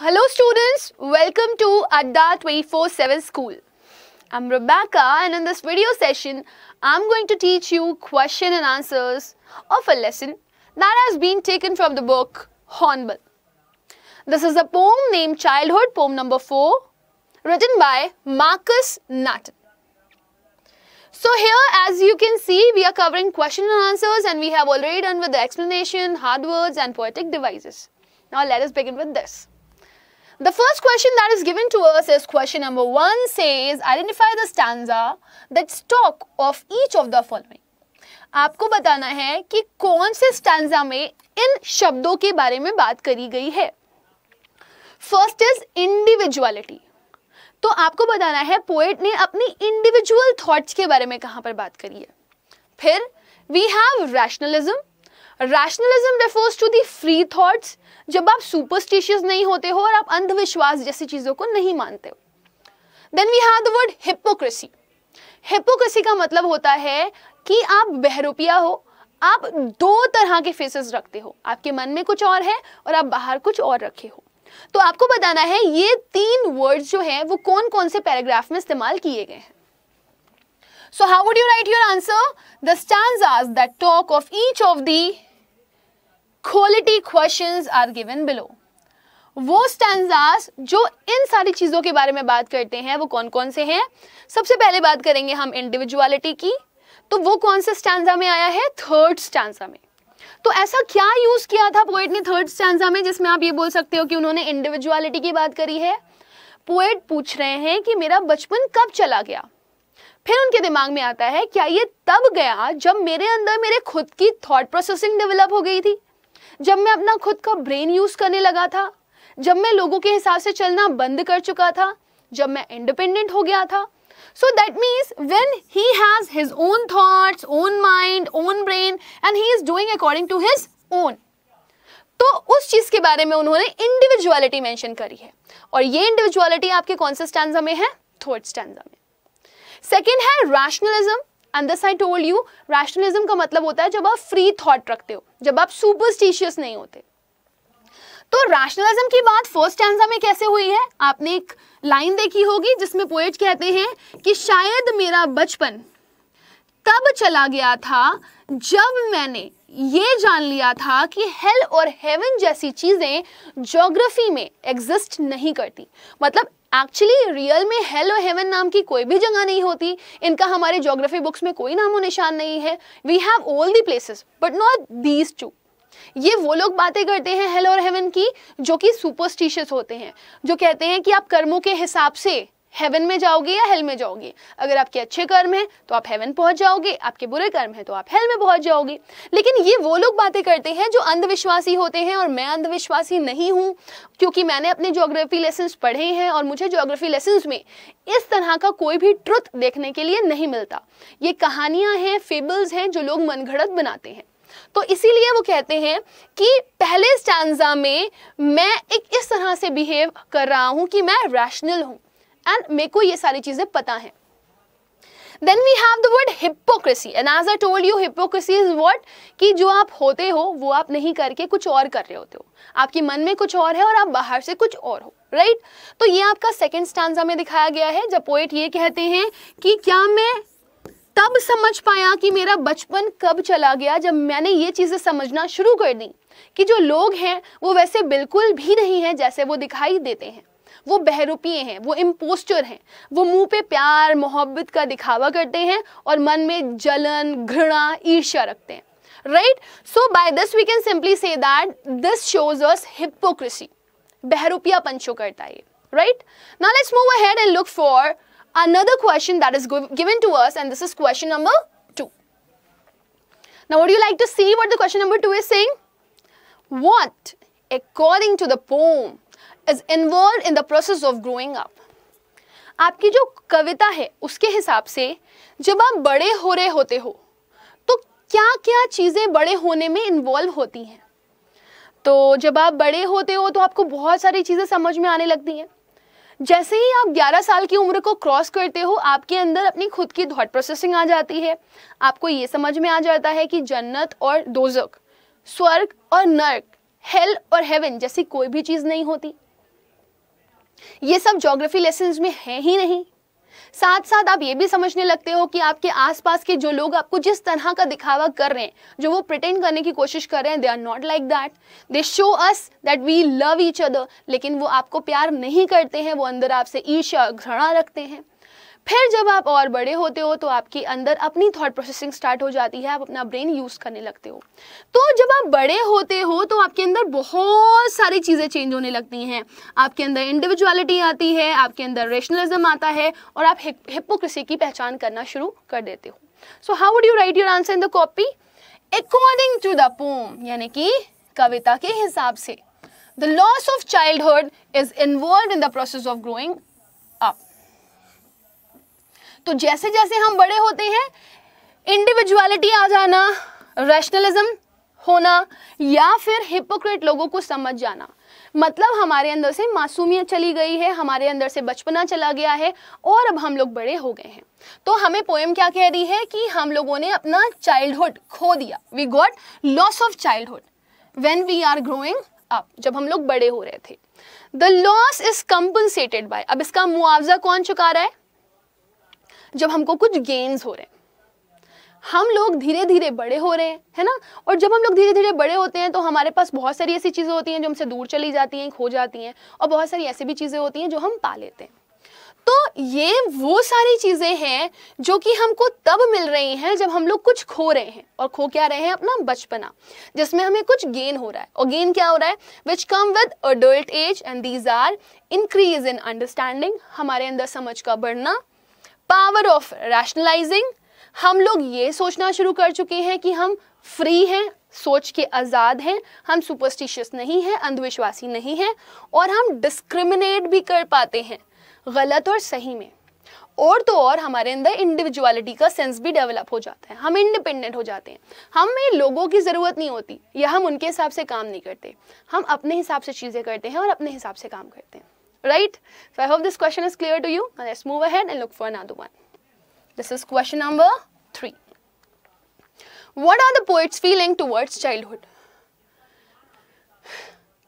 Hello students, welcome to Adda 24-7 school. I'm Rebecca and in this video session, I'm going to teach you question and answers of a lesson that has been taken from the book Hornbill. This is a poem named Childhood, poem number 4, written by Marcus Nutton. So here as you can see, we are covering question and answers and we have already done with the explanation, hard words and poetic devices. Now let us begin with this. The first question that is given to us is question number one says identify the stanza that stock of each of the following. आपको बताना है कि कौन से stanza में इन शब्दों के बारे में बात करी गई है फर्स्ट इज इंडिविजुअलिटी तो आपको बताना है पोएट ने अपनी इंडिविजुअल थॉट्स के बारे में कहां पर बात करी है फिर we have rationalism rationalism refers to the free thoughts जब आप सुपरस्टिशियस नहीं होते हो और आप अंधविश्वास जैसी चीज़ों को नहीं मानते हो then we have the word hypocrisy hypocrisy का मतलब होता है कि आप बहरूपिया हो आप दो तरह के फेसेस रखते हो आपके मन में कुछ और है और आप बाहर कुछ और रखे हो तो आपको बताना है ये तीन वर्ड्स जो है वो कौन कौन से पैराग्राफ में इस्तेमाल किए गए हैं so how you write your answer answer? The stanzas that talk of each of quality questions are given below. वो स्टैंडास जो इन सारी चीज़ों के बारे में बात करते हैं वो कौन कौन से हैं सबसे पहले बात करेंगे हम इंडिविजुअलिटी की तो वो कौन से स्टैंडा में आया है थर्ड स्टैंडा में तो ऐसा क्या यूज़ किया था पोएट ने थर्ड स्टैंडा में जिसमें आप ये बोल सकते हो कि उन्होंने इंडिविजुअलिटी की बात करी है पोएट पूछ रहे हैं कि मेरा बचपन कब चला गया फिर उनके दिमाग में आता है क्या ये तब गया जब मेरे अंदर मेरे खुद की थॉट प्रोसेसिंग डेवलप हो गई थी जब मैं अपना खुद का ब्रेन यूज करने लगा था जब मैं लोगों के हिसाब से चलना बंद कर चुका था जब मैं इंडिपेंडेंट हो गया था so that means when he has his own thoughts own mind own brain and he is doing according to his own तो उस चीज के बारे में उन्होंने इंडिविजुअलिटी मेंशन करी है और ये इंडिविजुअलिटी आपके कौन से स्टैंड में है थर्ड स्टैंड में सेकेंड है rationalism and this I told you rationalism का मतलब होता है जब आप फ्री थॉट रखते हो जब आप सुपरस्टिशियस नहीं होते तो रैशनलिज्म की बात फर्स्ट एंसा में कैसे हुई है आपने एक लाइन देखी होगी जिसमें पोएट कहते हैं कि शायद मेरा बचपन तब चला गया था जब मैंने ये जान लिया था कि हेल और हेवन जैसी चीज़ें ज्योग्राफी में एग्जिस्ट नहीं करती मतलब एक्चुअली रियल में हेल और हेवन नाम की कोई भी जगह नहीं होती इनका हमारे ज्योग्राफी बुक्स में कोई नामो निशान नहीं है we have all the places but not these two ये वो लोग बातें करते हैं हेल और हेवन की जो कि सुपरस्टिशियस होते हैं जो कहते हैं कि आप कर्मों के हिसाब से हेवन में जाओगे या हेल में जाओगे अगर आपके अच्छे कर्म हैं तो आप हेवन पहुंच जाओगे आपके बुरे कर्म हैं तो आप हेल में पहुंच जाओगे लेकिन ये वो लोग बातें करते हैं जो अंधविश्वासी होते हैं और मैं अंधविश्वासी नहीं हूँ क्योंकि मैंने अपने ज्योग्राफी लेसन्स पढ़े हैं और मुझे ज्योग्राफी लेसन्स में इस तरह का कोई भी ट्रुथ देखने के लिए नहीं मिलता ये कहानियाँ हैं फेबल्स हैं जो लोग मनगढ़ंत बनाते हैं तो इसीलिए वो कहते हैं कि पहले स्टैंडा में मैं एक इस तरह से बिहेव कर रहा हूँ कि मैं रैशनल हूँ एंड मेरे को ये सारी चीज़ें पता है then we have the word hypocrisy and as I told you hypocrisy is what कि जो आप होते हो वो आप नहीं करके कुछ और कर रहे होते हो आपके मन में कुछ और है और आप बाहर से कुछ और हो राइट right? तो ये आपका सेकेंड स्टांजा में दिखाया गया है जब पोएट ये कहते हैं कि क्या मैं तब समझ पाया कि मेरा बचपन कब चला गया जब मैंने ये चीज़ें समझना शुरू कर दी कि जो लोग हैं वो वैसे बिल्कुल भी नहीं है जैसे वो दिखाई देते हैं वो बहरुपिए हैं वो इम्पोस्टर हैं वो मुंह पे प्यार मोहब्बत का दिखावा करते हैं और मन में जलन घृणा ईर्ष्या रखते हैं right so by this we can simply say that this shows us hypocrisy बहरुपिया पंचो करता है right now let's move ahead and look for another question that is given to us and this is question number two now would you like to see what the question number two is saying what according to the poem is involve in the process of growing up आपकी जो कविता है उसके हिसाब से जब आप बड़े हो रहे होते हो तो क्या क्या चीज़ें बड़े होने में इन्वॉल्व होती हैं तो जब आप बड़े होते हो तो आपको बहुत सारी चीज़ें समझ में आने लगती हैं जैसे ही आप 11 साल की उम्र को क्रॉस करते हो आपके अंदर अपनी खुद की थॉट प्रोसेसिंग आ जाती है आपको ये समझ में आ जाता है कि जन्नत और दोजक स्वर्ग और नर्क हेल और हेवन जैसी कोई भी चीज़ नहीं होती ये सब जोग्राफी लेसन में है ही नहीं साथ साथ आप ये भी समझने लगते हो कि आपके आसपास के जो लोग आपको जिस तरह का दिखावा कर रहे हैं जो वो प्रिटेंड करने की कोशिश कर रहे हैं they are not like that they show us that we love each other लेकिन वो आपको प्यार नहीं करते हैं वो अंदर आपसे ईर्ष्या घृणा रखते हैं फिर जब आप और बड़े होते हो तो आपके अंदर अपनी थॉट प्रोसेसिंग स्टार्ट हो जाती है आप अपना ब्रेन यूज करने लगते हो तो जब आप बड़े होते हो तो आपके अंदर बहुत सारी चीज़ें चेंज होने लगती हैं आपके अंदर इंडिविजुअलिटी आती है आपके अंदर रेशनलिज्म आता है और आप हिपोक्रेसी की पहचान करना शुरू कर देते हो so how would you write your answer in the copy according to the poem यानी कि कविता के हिसाब से the loss of childhood is involve in the process of growing तो जैसे जैसे हम बड़े होते हैं इंडिविजुअलिटी आ जाना रैशनलिज्म होना या फिर हिपोक्रेट लोगों को समझ जाना मतलब हमारे अंदर से मासूमियत चली गई है हमारे अंदर से बचपना चला गया है और अब हम लोग बड़े हो गए हैं तो हमें पोएम क्या कह रही है कि हम लोगों ने अपना चाइल्डहुड खो दिया we got loss of childhood when we are growing up जब हम लोग बड़े हो रहे थे the loss is compensated by अब इसका मुआवजा कौन चुका रहा है जब हमको कुछ गेन्स हो रहे हैं हम लोग धीरे धीरे बड़े हो रहे हैं है ना और जब हम लोग धीरे धीरे बड़े होते हैं तो हमारे पास बहुत सारी ऐसी चीज़ें होती हैं जो हमसे दूर चली जाती हैं खो जाती हैं और बहुत सारी ऐसी भी चीज़ें होती हैं जो हम पा लेते हैं तो ये वो सारी चीज़ें हैं जो कि हमको तब मिल रही हैं जब हम लोग कुछ खो रहे हैं और खो क्या रहे हैं अपना बचपना जिसमें हमें कुछ गेन हो रहा है और गेन क्या हो रहा है which come with adult age and these are increase in understanding हमारे अंदर समझ का बढ़ना पावर ऑफ रैशनलाइजिंग हम लोग ये सोचना शुरू कर चुके हैं कि हम फ्री हैं सोच के आज़ाद हैं हम सुपरस्टिशियस नहीं हैं अंधविश्वासी नहीं हैं और हम डिस्क्रिमिनेट भी कर पाते हैं गलत और सही में और तो और हमारे अंदर इंडिविजुअलिटी का सेंस भी डेवलप हो जाता है हम इंडिपेंडेंट हो जाते हैं हमें लोगों की ज़रूरत नहीं होती या हम उनके हिसाब से काम नहीं करते हम अपने हिसाब से चीज़ें करते हैं और अपने हिसाब से काम करते हैं right? So I hope this question is clear to you. Now let's move ahead and look for another one. This is question number 3. What are the poets feeling towards childhood?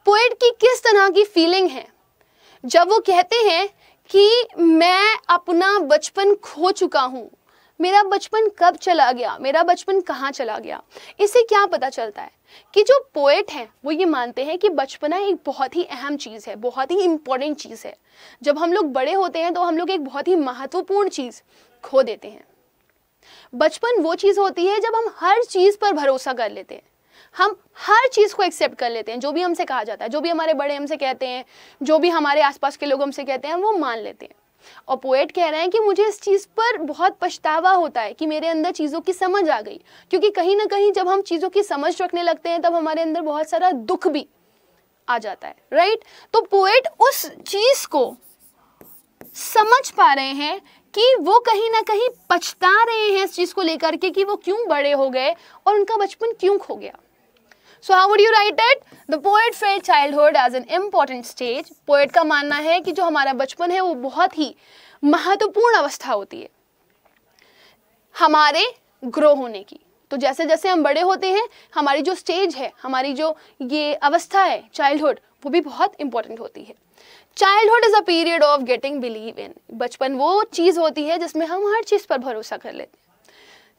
Poet की किस तरह की feeling है जब वो कहते हैं कि मैं अपना बचपन खो चुका हूं मेरा बचपन कब चला गया मेरा बचपन कहाँ चला गया इससे क्या पता चलता है कि जो पोएट हैं वो ये मानते हैं कि बचपना एक बहुत ही अहम चीज़ है बहुत ही इम्पोर्टेंट चीज़ है जब हम लोग बड़े होते हैं तो हम लोग एक बहुत ही महत्वपूर्ण चीज़ खो देते हैं बचपन वो चीज़ होती है जब हम हर चीज़ पर भरोसा कर लेते हैं हम हर चीज़ को एक्सेप्ट कर लेते हैं जो भी हमसे कहा जाता है जो भी हमारे बड़े हमसे कहते हैं जो भी हमारे आसपास के लोग हमसे कहते हैं वो मान लेते हैं और पोएट कह रहे हैं कि मुझे इस चीज़ पर बहुत पछतावा होता है कि मेरे अंदर चीज़ों की समझ आ गई क्योंकि कहीं ना कहीं जब हम चीज़ों की समझ रखने लगते हैं तब हमारे अंदर बहुत सारा दुख भी आ जाता है राइट तो पोएट उस चीज़ को समझ पा रहे हैं कि वो कहीं ना कहीं पछता रहे हैं इस चीज़ को लेकर के कि वो क्यों बड़े हो गए और उनका बचपन क्यों खो गया so how would you write it the poet felt hood as an important stage poet का मानना है कि जो हमारा बचपन है वो बहुत ही महत्वपूर्ण अवस्था होती है हमारे ग्रो होने की तो जैसे जैसे हम बड़े होते हैं हमारी जो स्टेज है हमारी जो ये अवस्था है चाइल्डहुड वो भी बहुत इंपॉर्टेंट होती है childhood is a period of getting believe in बचपन वो चीज़ होती है जिसमें हम हर चीज़ पर भरोसा कर लेते हैं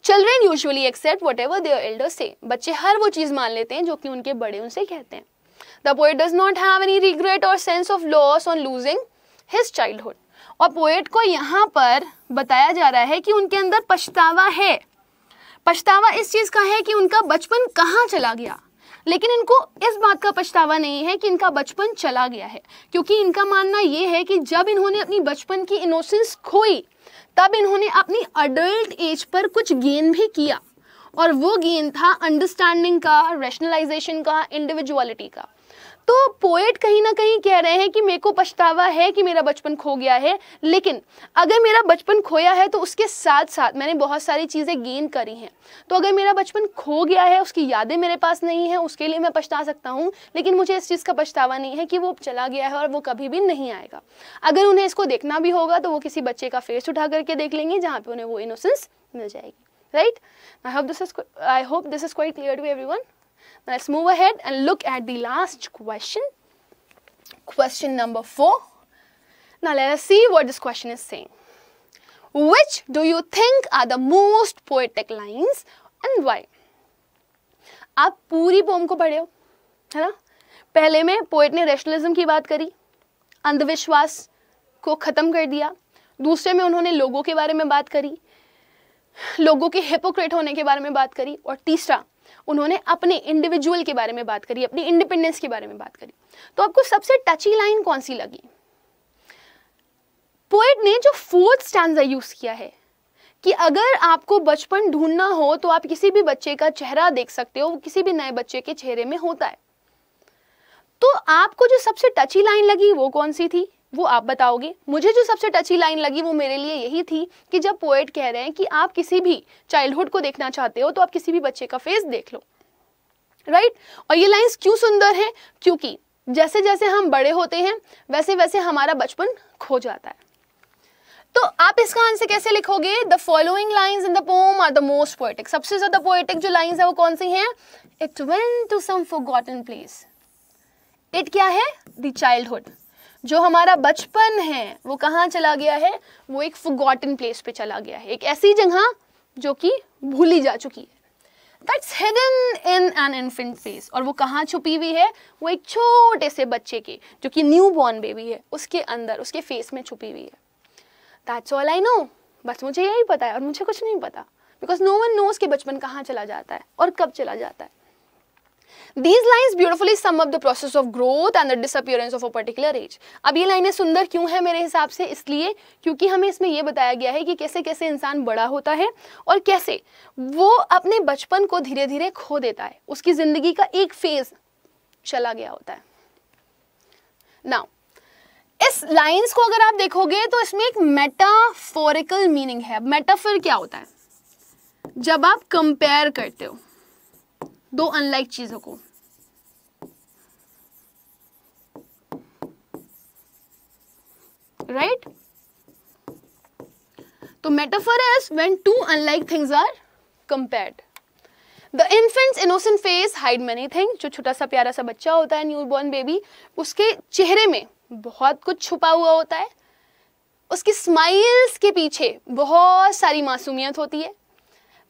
children usually accept whatever their elders से बच्चे हर वो चीज़ मान लेते हैं जो कि उनके बड़े उनसे कहते हैं the poet does not have any regret और sense of loss on losing his childhood और पोएट को यहाँ पर बताया जा रहा है कि उनके अंदर पछतावा है पछतावा इस चीज़ का है कि उनका बचपन कहाँ चला गया लेकिन इनको इस बात का पछतावा नहीं है कि इनका बचपन चला गया है क्योंकि इनका मानना ये है कि जब इन्होंने अपनी बचपन की इनोसेंस खोई तब इन्होंने अपनी अडल्ट एज पर कुछ गेन भी किया और वो गेन था अंडरस्टैंडिंग का रेशनलाइजेशन का इंडिविजुअलिटी का तो पोएट कहीं ना कहीं कह रहे हैं कि मेरे को पछतावा है कि मेरा बचपन खो गया है लेकिन अगर मेरा बचपन खोया है तो उसके साथ साथ मैंने बहुत सारी चीज़ें गेन करी हैं तो अगर मेरा बचपन खो गया है उसकी यादें मेरे पास नहीं है उसके लिए मैं पछता सकता हूँ लेकिन मुझे इस चीज़ का पछतावा नहीं है कि वो चला गया है और वो कभी भी नहीं आएगा अगर उन्हें इसको देखना भी होगा तो वो किसी बच्चे का फेस उठा करके देख लेंगे जहाँ पर उन्हें वो इनोसेंस मिल जाएगी right I hope this is i hope this is quite clear to everyone Now let's move ahead and look at the last question. Question number four. Now let us see what this question is saying. Which do you think are the most poetic lines and why? आप पूरी pome को पढ़े हो है ना पहले में poet ने रेशनलिज्म की बात करी अंधविश्वास को ख़त्म कर दिया दूसरे में उन्होंने लोगों के बारे में बात करी लोगों के हिपोक्रेट होने के बारे में बात करी और तीसरा उन्होंने अपने इंडिविजुअल के बारे में बात करी अपनी इंडिपेंडेंस के बारे में बात करी तो आपको सबसे टची लाइन कौन सी लगी पोएट ने जो फोर्थ स्टैंडा यूज किया है कि अगर आपको बचपन ढूंढना हो तो आप किसी भी बच्चे का चेहरा देख सकते हो वो किसी भी नए बच्चे के चेहरे में होता है तो आपको जो सबसे टची लाइन लगी वो कौन सी थी वो आप बताओगे मुझे जो सबसे टची लाइन लगी वो मेरे लिए यही थी कि जब पोएट कह रहे हैं कि आप किसी भी चाइल्डहुड को देखना चाहते हो तो आप किसी भी बच्चे का फेस देख लो राइट right? और ये लाइंस क्यों सुंदर है क्योंकि जैसे जैसे हम बड़े होते हैं वैसे वैसे हमारा बचपन खो जाता है तो आप इसका आंसर कैसे लिखोगे the following lines in the poem are the most poetic सबसे ज्यादा पोएटिक जो लाइन्स है वो कौन सी हैं it went to some forgotten place it क्या है द चाइल्डहुड जो हमारा बचपन है वो कहाँ चला गया है वो एक फुगॉटन प्लेस पे चला गया है एक ऐसी जगह जो कि भूली जा चुकी है that's hidden in an infant face और वो कहाँ छुपी हुई है वो एक छोटे से बच्चे के जो कि न्यू बॉर्न बेबी है उसके अंदर उसके फेस में छुपी हुई है दैट्स ऑल आई नो बस मुझे यही पता है और मुझे कुछ नहीं पता बिकॉज नो वन नोज के बचपन कहाँ चला जाता है और कब चला जाता है these lines beautifully sum up the process of growth and the disappearance of a particular age अब ये लाइनें सुंदर क्यों है मेरे हिसाब से इसलिए क्योंकि हमें इसमें ये बताया गया है कि कैसे कैसे इंसान बड़ा होता है और कैसे वो अपने बचपन को धीरे धीरे खो देता है उसकी जिंदगी का एक फेज चला गया होता है नाउ इस लाइंस को अगर आप देखोगे तो इसमें एक मेटाफोरिकल मीनिंग है मेटाफर क्या होता है जब आप कंपेयर करते हो दो अनलाइक चीजों को राइट तो metaphor is when two unlike things are compared the infant's innocent face hide many thing जो छोटा सा प्यारा सा बच्चा होता है न्यू बॉर्न बेबी उसके चेहरे में बहुत कुछ छुपा हुआ होता है उसकी स्माइल्स के पीछे बहुत सारी मासूमियत होती है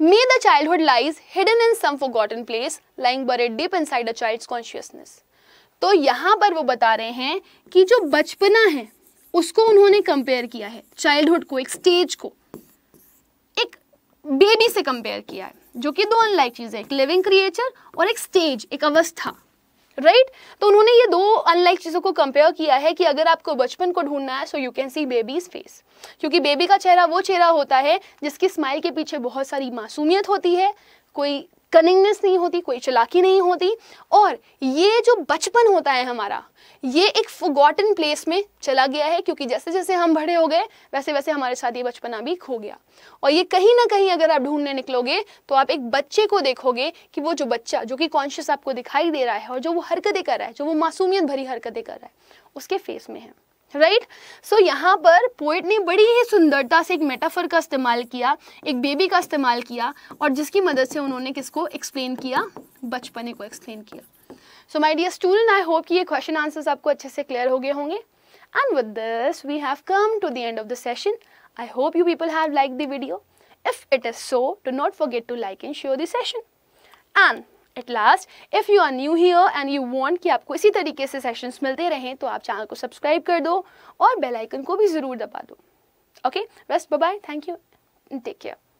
May the childhood lies hidden in some forgotten place, lying buried deep inside a child's consciousness. तो यहाँ पर वो बता रहे हैं कि जो बचपना है उसको उन्होंने कंपेयर किया है चाइल्डहुड को एक स्टेज को एक बेबी से कंपेयर किया है जो कि दो अनलाइक चीज़ें एक लिविंग क्रिएचर और एक स्टेज एक अवस्था राइट right? तो उन्होंने ये दो अनलाइक चीज़ों को कंपेयर किया है कि अगर आपको बचपन को ढूंढना है so you can see baby's face क्योंकि बेबी का चेहरा वो चेहरा होता है जिसकी स्माइल के पीछे बहुत सारी मासूमियत होती है कोई कनिंगनेस नहीं होती कोई चलाकी नहीं होती और ये जो बचपन होता है हमारा ये एक फोगॉटन प्लेस में चला गया है क्योंकि जैसे जैसे हम बड़े हो गए वैसे वैसे हमारे साथ ये बचपना भी खो गया और ये कहीं ना कहीं अगर आप ढूंढने निकलोगे तो आप एक बच्चे को देखोगे कि वो जो बच्चा जो कि कॉन्शियस आपको दिखाई दे रहा है और जो वो हरकतें कर रहा है जो वो मासूमियत भरी हरकतें कर रहा है उसके फेस में है राइट सो so, यहाँ पर पोइट ने बड़ी ही सुंदरता से एक मेटाफर का इस्तेमाल किया एक बेबी का इस्तेमाल किया और जिसकी मदद से उन्होंने किसको एक्सप्लेन किया बचपने को एक्सप्लेन किया so my dear student I hope कि ये क्वेश्चन आंसर्स आपको अच्छे से क्लियर हो गए होंगे and with this we have come to the end of the session I hope you people have like the video if it is so do not forget to like and share the session and at last if you are new here and you want कि आपको इसी तरीके से sessions मिलते रहें तो आप channel को सब्सक्राइब कर दो और बेल आइकन को भी ज़रूर दबा दो okay best bye thank you take care